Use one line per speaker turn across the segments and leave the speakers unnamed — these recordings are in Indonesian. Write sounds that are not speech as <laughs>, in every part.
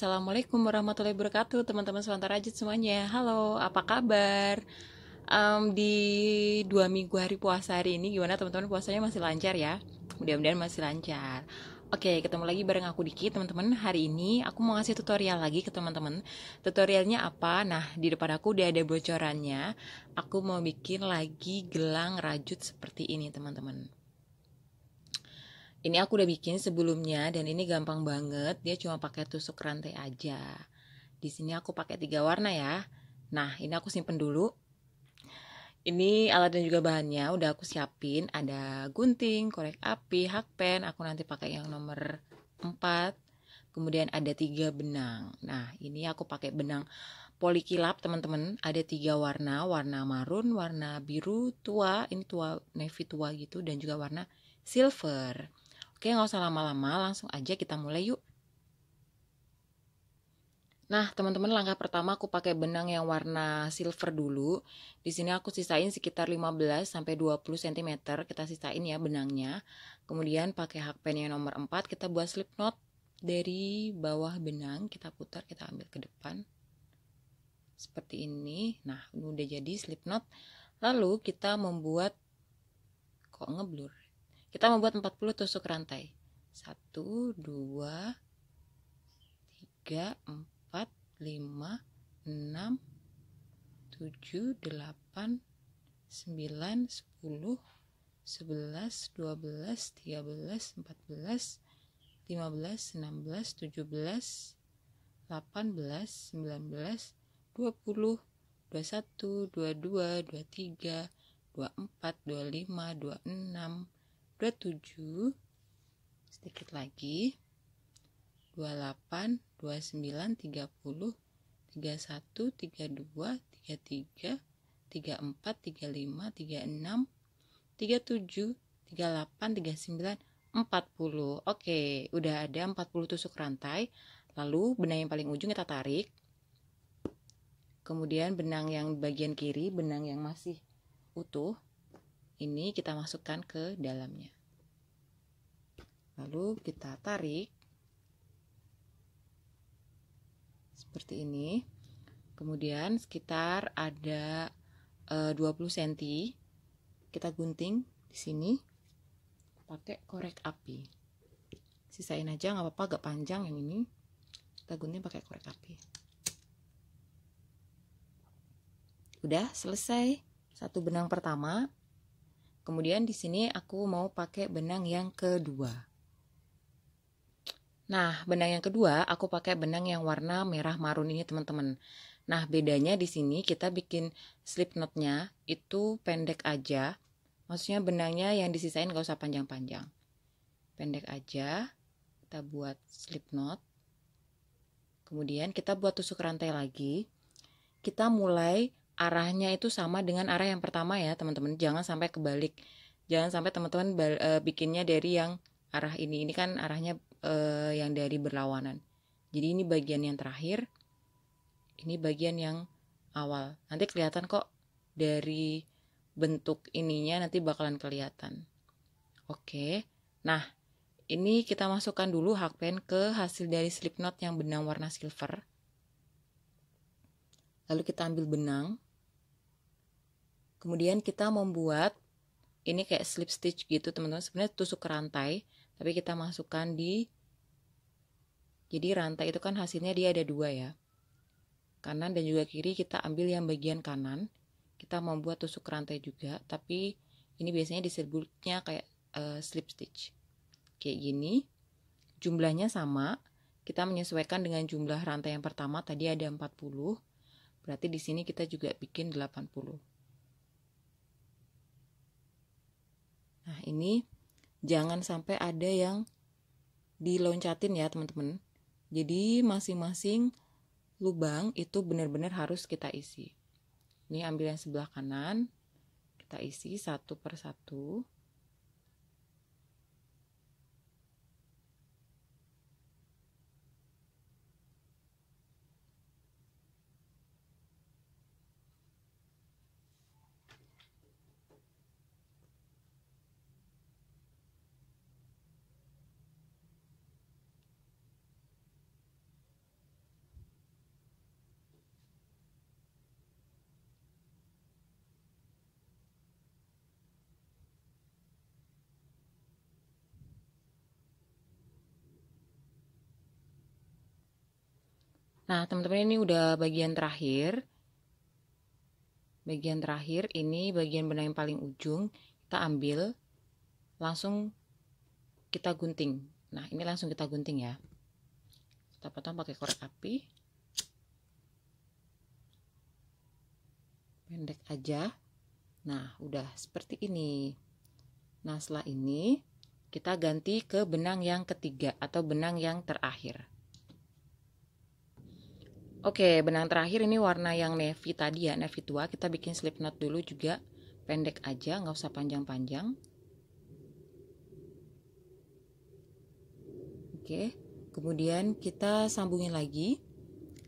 Assalamualaikum warahmatullahi wabarakatuh teman-teman Suantarajit semuanya Halo apa kabar um, Di dua minggu hari puasa hari ini gimana teman-teman puasanya masih lancar ya Mudah-mudahan masih lancar Oke, ketemu lagi bareng aku Diki, teman-teman. Hari ini aku mau ngasih tutorial lagi ke teman-teman. Tutorialnya apa? Nah, di depan aku udah ada bocorannya. Aku mau bikin lagi gelang rajut seperti ini, teman-teman ini aku udah bikin sebelumnya dan ini gampang banget dia cuma pakai tusuk rantai aja di sini aku pakai tiga warna ya nah ini aku simpen dulu ini alat dan juga bahannya udah aku siapin ada gunting korek api hakpen aku nanti pakai yang nomor 4 kemudian ada tiga benang nah ini aku pakai benang polikilap teman-teman ada tiga warna warna marun warna biru tua ini tua navy tua gitu dan juga warna silver Oke, nggak usah lama-lama, langsung aja kita mulai yuk. Nah, teman-teman, langkah pertama aku pakai benang yang warna silver dulu. Di sini aku sisain sekitar 15 sampai 20 cm, kita sisain ya benangnya. Kemudian pakai hakpen yang nomor 4, kita buat slip knot dari bawah benang, kita putar, kita ambil ke depan. Seperti ini. Nah, ini udah jadi slip knot. Lalu kita membuat kok ngeblur. Kita membuat 40 tusuk rantai. 1 2 3 4 5 6 7 8 9 10 11 12 13 14 15 16 17 18 19 20 21 22 23 24 25 26 27 sedikit lagi 28 29 30 31 32 33 34 35 36 37 38 39 40 oke udah ada 40 tusuk rantai lalu benang yang paling ujung kita tarik kemudian benang yang bagian kiri benang yang masih utuh ini kita masukkan ke dalamnya. Lalu kita tarik seperti ini. Kemudian sekitar ada e, 20 cm kita gunting di sini pakai korek api. Sisain aja nggak apa-apa agak panjang yang ini. Kita gunting pakai korek api. Udah selesai satu benang pertama Kemudian di sini aku mau pakai benang yang kedua. Nah, benang yang kedua aku pakai benang yang warna merah marun ini teman-teman. Nah, bedanya di sini kita bikin slip knotnya itu pendek aja. Maksudnya benangnya yang disisain gak usah panjang-panjang. Pendek aja. Kita buat slip knot. Kemudian kita buat tusuk rantai lagi. Kita mulai arahnya itu sama dengan arah yang pertama ya teman-teman jangan sampai kebalik jangan sampai teman-teman e, bikinnya dari yang arah ini ini kan arahnya e, yang dari berlawanan jadi ini bagian yang terakhir ini bagian yang awal nanti kelihatan kok dari bentuk ininya nanti bakalan kelihatan oke nah ini kita masukkan dulu hakpen ke hasil dari slip knot yang benang warna silver lalu kita ambil benang kemudian kita membuat ini kayak slip stitch gitu teman-teman sebenarnya tusuk rantai tapi kita masukkan di jadi rantai itu kan hasilnya dia ada dua ya kanan dan juga kiri kita ambil yang bagian kanan kita membuat tusuk rantai juga tapi ini biasanya disebutnya kayak uh, slip stitch kayak gini jumlahnya sama kita menyesuaikan dengan jumlah rantai yang pertama tadi ada 40 berarti di sini kita juga bikin 80 Nah, ini jangan sampai ada yang diloncatin ya, teman-teman. Jadi, masing-masing lubang itu benar-benar harus kita isi. Ini ambil yang sebelah kanan, kita isi satu per satu. Nah, teman-teman ini udah bagian terakhir. Bagian terakhir ini bagian benang yang paling ujung kita ambil langsung kita gunting. Nah, ini langsung kita gunting ya. Kita potong pakai korek api. Pendek aja. Nah, udah seperti ini. Nah, setelah ini kita ganti ke benang yang ketiga atau benang yang terakhir. Oke, benang terakhir ini warna yang navy tadi ya, navy tua. Kita bikin slip knot dulu juga, pendek aja, nggak usah panjang-panjang. Oke, kemudian kita sambungin lagi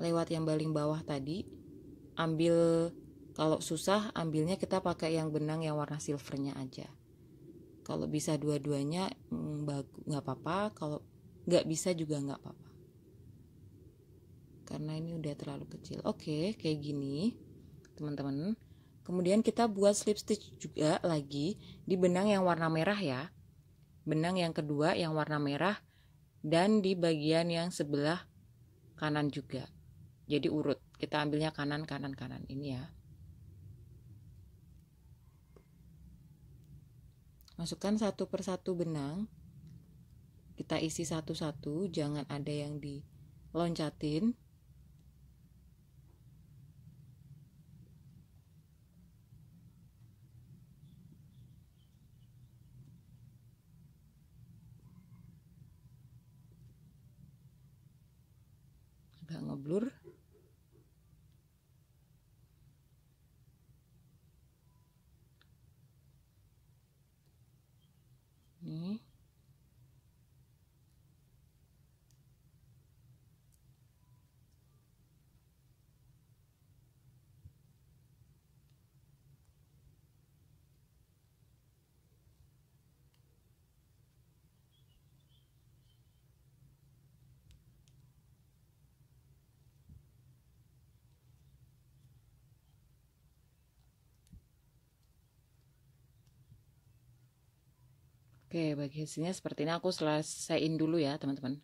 lewat yang baling bawah tadi. Ambil, kalau susah ambilnya kita pakai yang benang yang warna silvernya aja. Kalau bisa dua-duanya mm, nggak apa-apa, kalau nggak bisa juga nggak apa-apa karena ini udah terlalu kecil oke okay, kayak gini teman-teman kemudian kita buat slip stitch juga lagi di benang yang warna merah ya benang yang kedua yang warna merah dan di bagian yang sebelah kanan juga jadi urut kita ambilnya kanan kanan kanan ini ya masukkan satu persatu benang kita isi satu-satu jangan ada yang diloncatin ngeblur Oke, bagi hasilnya seperti ini aku selesaiin dulu ya, teman-teman.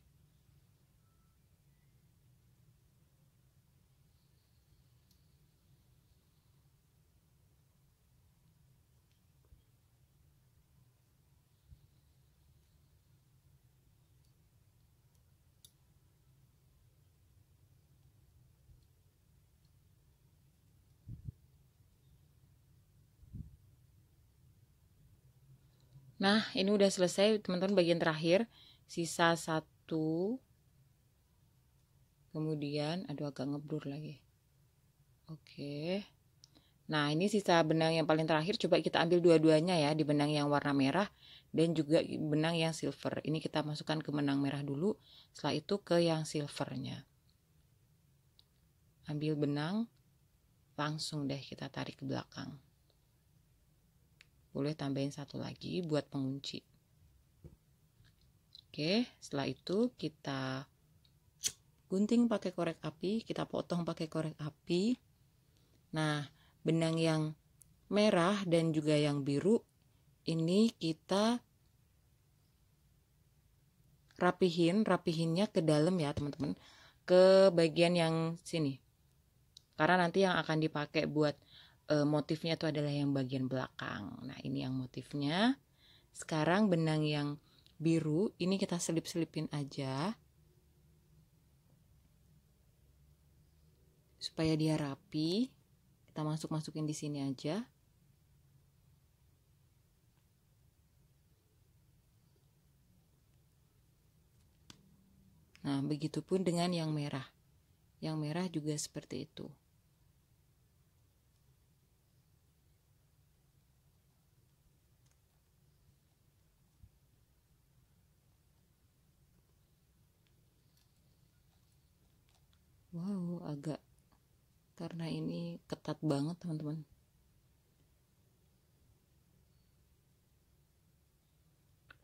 Nah, ini udah selesai teman-teman bagian terakhir. Sisa satu. Kemudian, aduh agak ngeblur lagi. Oke. Nah, ini sisa benang yang paling terakhir. Coba kita ambil dua-duanya ya. Di benang yang warna merah dan juga benang yang silver. Ini kita masukkan ke benang merah dulu. Setelah itu ke yang silvernya. Ambil benang. Langsung deh kita tarik ke belakang boleh tambahin satu lagi buat pengunci. Oke, setelah itu kita gunting pakai korek api, kita potong pakai korek api. Nah, benang yang merah dan juga yang biru ini kita rapihin, rapihinnya ke dalam ya, teman-teman. Ke bagian yang sini. Karena nanti yang akan dipakai buat e, motifnya itu adalah yang bagian belakang. Nah, ini yang motifnya. Sekarang benang yang biru ini kita selip-selipin aja. Supaya dia rapi. Kita masuk-masukin di sini aja. Nah, begitu pun dengan yang merah. Yang merah juga seperti itu. agak karena ini ketat banget teman-teman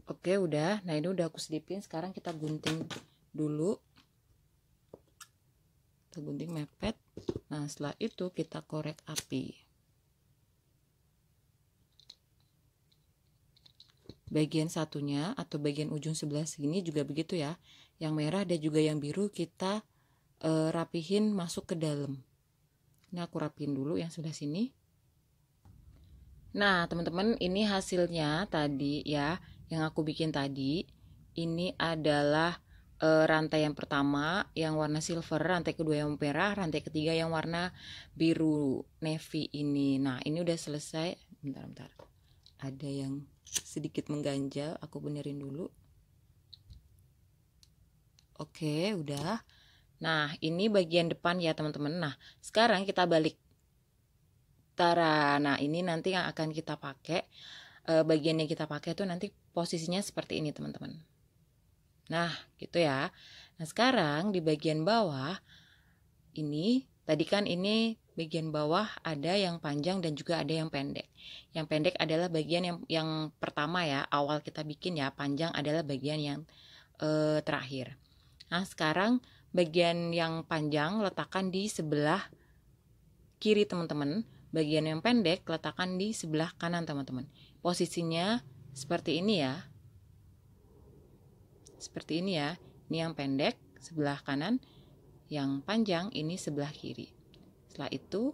oke udah nah ini udah aku selipin sekarang kita gunting dulu kita gunting mepet nah setelah itu kita korek api bagian satunya atau bagian ujung sebelah sini juga begitu ya yang merah dan juga yang biru kita Eh, rapihin masuk ke dalam. Ini aku rapihin dulu yang sudah sini. Nah, teman-teman, ini hasilnya tadi ya, yang aku bikin tadi. Ini adalah e, rantai yang pertama yang warna silver, rantai kedua yang merah, rantai ketiga yang warna biru navy ini. Nah, ini udah selesai. Bentar, bentar. Ada yang sedikit mengganjal, aku benerin dulu. Oke, udah. Nah, ini bagian depan ya teman-teman. Nah, sekarang kita balik. Tara. Nah, ini nanti yang akan kita pakai. E, bagian yang kita pakai itu nanti posisinya seperti ini teman-teman. Nah, gitu ya. Nah, sekarang di bagian bawah ini tadi kan ini bagian bawah ada yang panjang dan juga ada yang pendek. Yang pendek adalah bagian yang yang pertama ya, awal kita bikin ya, panjang adalah bagian yang e, terakhir. Nah, sekarang Bagian yang panjang letakkan di sebelah kiri teman-teman, bagian yang pendek letakkan di sebelah kanan teman-teman. Posisinya seperti ini ya. Seperti ini ya. Ini yang pendek sebelah kanan, yang panjang ini sebelah kiri. Setelah itu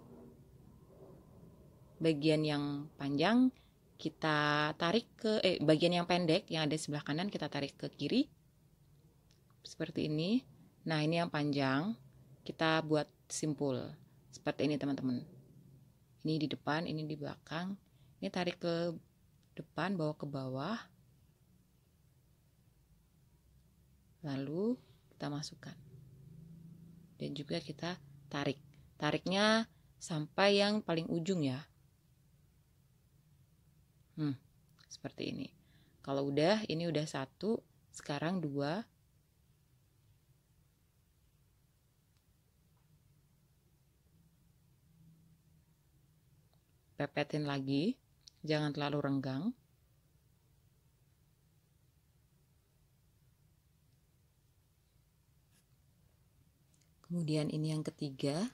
bagian yang panjang kita tarik ke eh bagian yang pendek yang ada sebelah kanan kita tarik ke kiri. Seperti ini. Nah, ini yang panjang kita buat simpul. Seperti ini, teman-teman. Ini di depan, ini di belakang. Ini tarik ke depan, bawa ke bawah. Lalu kita masukkan. Dan juga kita tarik. Tariknya sampai yang paling ujung ya. Hmm, seperti ini. Kalau udah, ini udah satu, sekarang dua, pepetin lagi, jangan terlalu renggang. Kemudian ini yang ketiga,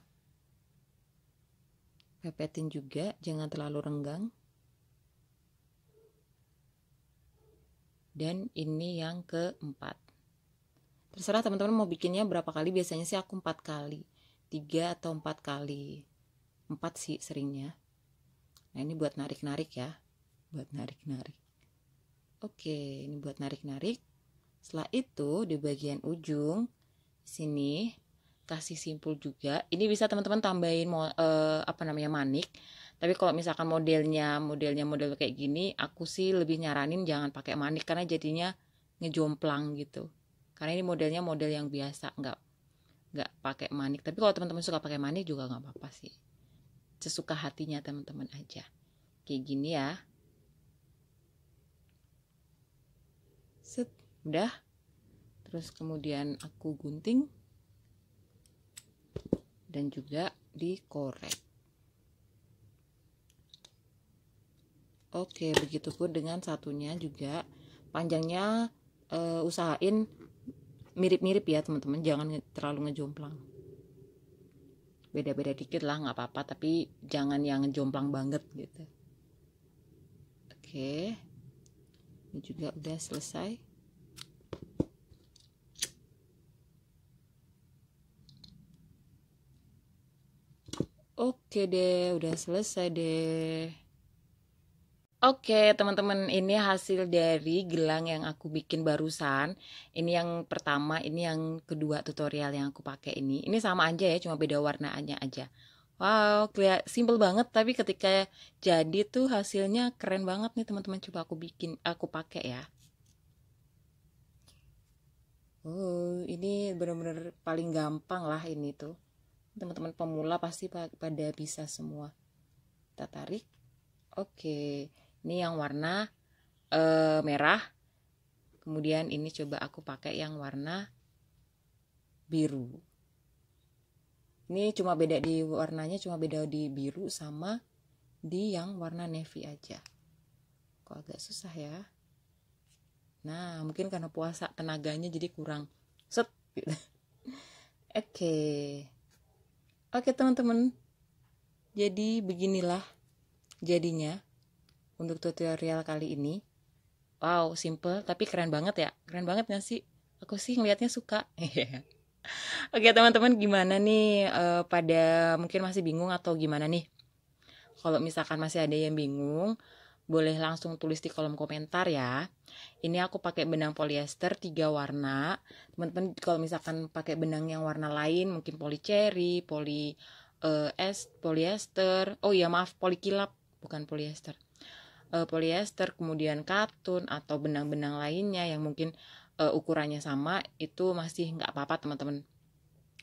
pepetin juga, jangan terlalu renggang. Dan ini yang keempat. Terserah teman-teman mau bikinnya berapa kali, biasanya sih aku empat kali, tiga atau empat kali, empat sih seringnya. Nah ini buat narik-narik ya, buat narik-narik. Oke, ini buat narik-narik. Setelah itu di bagian ujung sini kasih simpul juga. Ini bisa teman-teman tambahin eh, apa namanya manik. Tapi kalau misalkan modelnya modelnya model kayak gini, aku sih lebih nyaranin jangan pakai manik karena jadinya ngejomplang gitu. Karena ini modelnya model yang biasa, nggak nggak pakai manik. Tapi kalau teman-teman suka pakai manik juga nggak apa-apa sih sesuka hatinya teman-teman aja. Kayak gini ya. Set, udah. Terus kemudian aku gunting dan juga dikorek. Oke, begitu pun dengan satunya juga panjangnya uh, usahain mirip-mirip ya teman-teman, jangan terlalu ngejomplang beda-beda dikit lah nggak apa-apa tapi jangan yang jomplang banget gitu oke ini juga udah selesai oke deh udah selesai deh Oke, teman-teman, ini hasil dari gelang yang aku bikin barusan. Ini yang pertama, ini yang kedua tutorial yang aku pakai ini. Ini sama aja ya, cuma beda warnaannya aja. Wow, kelihatan simple banget tapi ketika jadi tuh hasilnya keren banget nih, teman-teman. Coba aku bikin, aku pakai ya. Oh, ini bener-bener paling gampang lah ini tuh. Teman-teman pemula pasti pada bisa semua. Kita tarik. Oke. Okay ini yang warna uh, merah. Kemudian ini coba aku pakai yang warna biru. Ini cuma beda di warnanya cuma beda di biru sama di yang warna navy aja. Kok agak susah ya. Nah, mungkin karena puasa tenaganya jadi kurang set gitu. <laughs> Oke. Okay. Oke, okay, teman-teman. Jadi beginilah jadinya untuk tutorial kali ini. Wow, simple tapi keren banget ya. Keren banget gak sih? Aku sih ngeliatnya suka. <laughs> Oke teman-teman gimana nih uh, pada mungkin masih bingung atau gimana nih? Kalau misalkan masih ada yang bingung, boleh langsung tulis di kolom komentar ya. Ini aku pakai benang polyester tiga warna. Teman-teman kalau misalkan pakai benang yang warna lain mungkin poli cherry, poli uh, eh, es, polyester. Oh iya maaf, poli kilap bukan polyester e, polyester, kemudian katun atau benang-benang lainnya yang mungkin e, ukurannya sama itu masih nggak apa-apa teman-teman.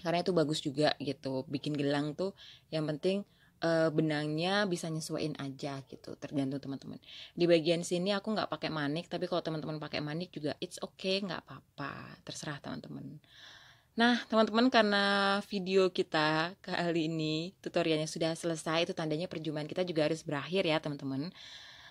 Karena itu bagus juga gitu. Bikin gelang tuh yang penting e, benangnya bisa nyesuaiin aja gitu, tergantung teman-teman. Di bagian sini aku nggak pakai manik, tapi kalau teman-teman pakai manik juga it's okay, nggak apa-apa, terserah teman-teman. Nah, teman-teman karena video kita kali ini tutorialnya sudah selesai, itu tandanya perjumpaan kita juga harus berakhir ya, teman-teman.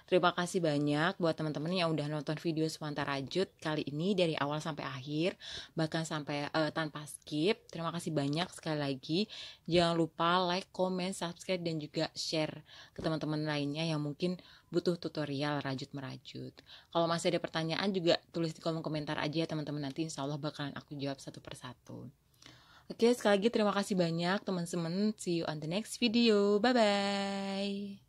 Terima kasih banyak buat teman-teman yang udah nonton video Semanta Rajut kali ini dari awal sampai akhir, bahkan sampai uh, tanpa skip. Terima kasih banyak sekali lagi. Jangan lupa like, comment, subscribe dan juga share ke teman-teman lainnya yang mungkin butuh tutorial rajut merajut. Kalau masih ada pertanyaan juga tulis di kolom komentar aja ya teman-teman nanti insya Allah bakalan aku jawab satu persatu. Oke, sekali lagi terima kasih banyak teman-teman. See you on the next video. Bye-bye.